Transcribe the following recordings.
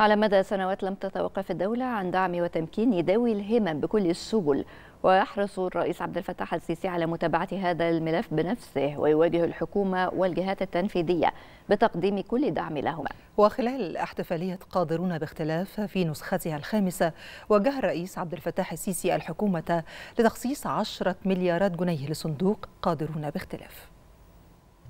على مدى سنوات لم تتوقف الدولة عن دعم وتمكين ذوي الهمم بكل السبل ويحرص الرئيس عبد الفتاح السيسي على متابعة هذا الملف بنفسه ويواجه الحكومة والجهات التنفيذية بتقديم كل دعم لهما وخلال احتفالية قادرون باختلاف في نسختها الخامسة وجه الرئيس عبد الفتاح السيسي الحكومة لتخصيص 10 مليارات جنيه لصندوق قادرون باختلاف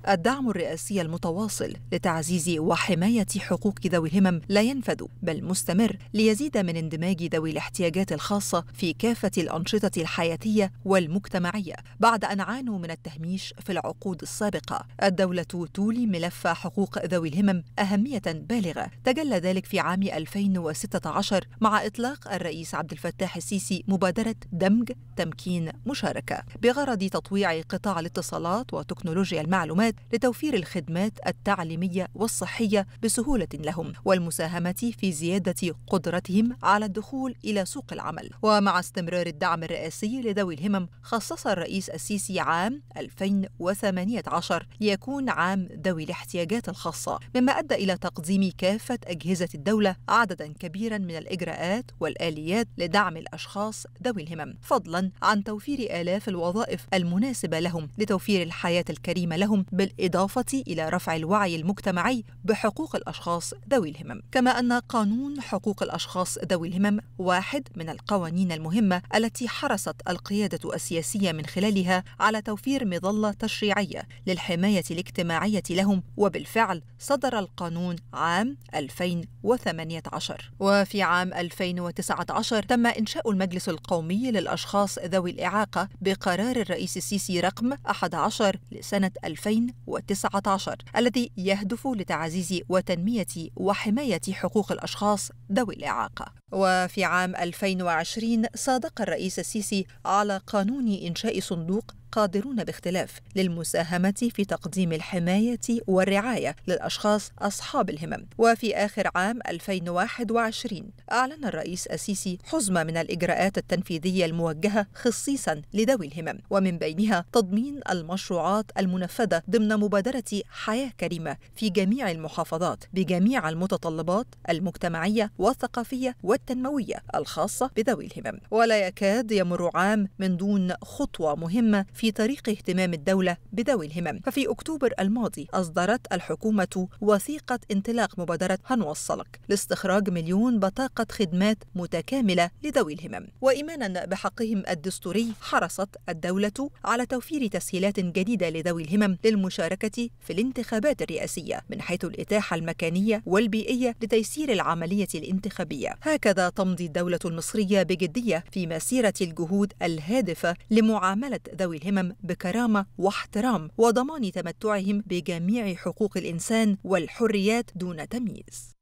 الدعم الرئاسي المتواصل لتعزيز وحماية حقوق ذوي الهمم لا ينفد بل مستمر ليزيد من اندماج ذوي الاحتياجات الخاصة في كافة الأنشطة الحياتية والمجتمعية بعد أن عانوا من التهميش في العقود السابقة الدولة تولي ملف حقوق ذوي الهمم أهمية بالغة تجلى ذلك في عام 2016 مع إطلاق الرئيس عبد الفتاح السيسي مبادرة دمج تمكين مشاركة بغرض تطويع قطاع الاتصالات وتكنولوجيا المعلومات الجهات لتوفير الخدمات التعليمية والصحية بسهولة لهم والمساهمة في زيادة قدرتهم على الدخول إلى سوق العمل ومع استمرار الدعم الرئاسي لذوي الهمم خصص الرئيس السيسي عام 2018 ليكون عام ذوي الاحتياجات الخاصة مما أدى إلى تقديم كافة أجهزة الدولة عددا كبيرا من الإجراءات والآليات لدعم الأشخاص ذوي الهمم فضلا عن توفير آلاف الوظائف المناسبة لهم لتوفير الحياة الكريمة لهم بالإضافة إلى رفع الوعي المجتمعي بحقوق الأشخاص ذوي الهمم كما أن قانون حقوق الأشخاص ذوي الهمم واحد من القوانين المهمة التي حرصت القيادة السياسية من خلالها على توفير مظلة تشريعية للحماية الاجتماعية لهم وبالفعل صدر القانون عام 2018 وفي عام 2019 تم إنشاء المجلس القومي للأشخاص ذوي الإعاقة بقرار الرئيس السيسي رقم 11 لسنة 2000 2019 الذي يهدف لتعزيز وتنمية وحماية حقوق الأشخاص ذوي الإعاقة وفي عام 2020 صادق الرئيس السيسي على قانون إنشاء صندوق قادرون باختلاف للمساهمة في تقديم الحماية والرعاية للأشخاص أصحاب الهمم وفي آخر عام 2021 أعلن الرئيس السيسي حزمة من الإجراءات التنفيذية الموجهة خصيصا لذوي الهمم ومن بينها تضمين المشروعات المنفذة ضمن مبادرة حياة كريمة في جميع المحافظات بجميع المتطلبات المجتمعية والثقافية والتنموية الخاصة بذوي الهمم ولا يكاد يمر عام من دون خطوة مهمة في طريق اهتمام الدولة بذوي الهمم ففي أكتوبر الماضي أصدرت الحكومة وثيقة انطلاق مبادرة هنوصلك لاستخراج مليون بطاقة خدمات متكاملة لذوي الهمم وإيمانا بحقهم الدستوري حرصت الدولة على توفير تسهيلات جديدة لذوي الهمم للمشاركة في الانتخابات الرئاسية من حيث الإتاحة المكانية والبيئية لتيسير العملية الانتخابية هكذا هكذا تمضي الدولة المصرية بجدية في مسيرة الجهود الهادفة لمعاملة ذوي الهمم بكرامة واحترام وضمان تمتعهم بجميع حقوق الإنسان والحريات دون تمييز